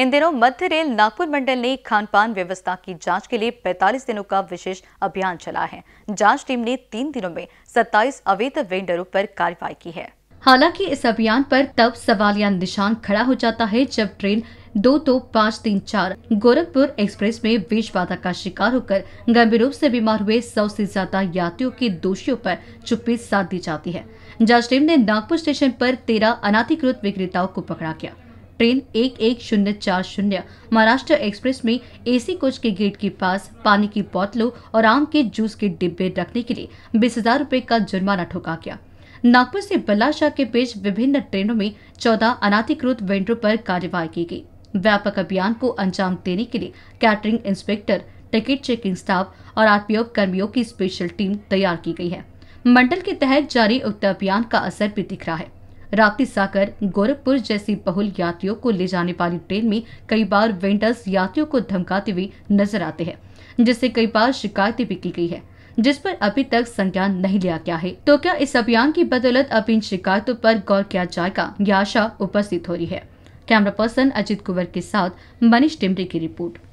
इन दिनों मध्य रेल नागपुर मंडल ने खान पान व्यवस्था की जांच के लिए 45 दिनों का विशेष अभियान चला है जांच टीम ने तीन दिनों में 27 अवैध वेंडरों पर कार्रवाई की है हालांकि इस अभियान पर तब सवाल या निशान खड़ा हो जाता है जब ट्रेन दो तो पाँच तीन चार गोरखपुर एक्सप्रेस में बीच बाधा का शिकार होकर गंभीर रूप से बीमार हुए सौ से ज्यादा यात्रियों के दोषियों पर चुप्पी साध दी जाती है जांच टीम ने नागपुर स्टेशन पर तेरह अनाधिकृत विक्रेताओं को पकड़ा गया ट्रेन एक एक शून्य चार शून्य महाराष्ट्र एक्सप्रेस में एसी कोच के गेट के पास पानी की बोतलों और आम के जूस के डिब्बे रखने के लिए बीस हजार रूपए का जुर्माना ठोका गया नागपुर से बल्लाशाह के बीच विभिन्न ट्रेनों में चौदह अनाधिकृत वेंडरों पर कार्यवाही की गई व्यापक अभियान को अंजाम देने के लिए catering inspector ticket checking staff और आरपीओ कर्मियों की स्पेशल टीम तैयार की गई है मंडल के तहत जारी उक्त अभियान का असर भी दिख रहा है राप्ती सागर गोरखपुर जैसी बहुल यात्रियों को ले जाने वाली ट्रेन में कई बार वेंडर्स यात्रियों को धमकाते हुए नजर आते हैं जिससे कई बार शिकायतें भी की गई है जिस पर अभी तक संज्ञान नहीं लिया गया है तो क्या इस अभियान की बदौलत अब इन शिकायतों पर गौर किया जाएगा यह आशा उपस्थित हो रही है कैमरा पर्सन अजित कुंवर के साथ मनीष टिमरी की रिपोर्ट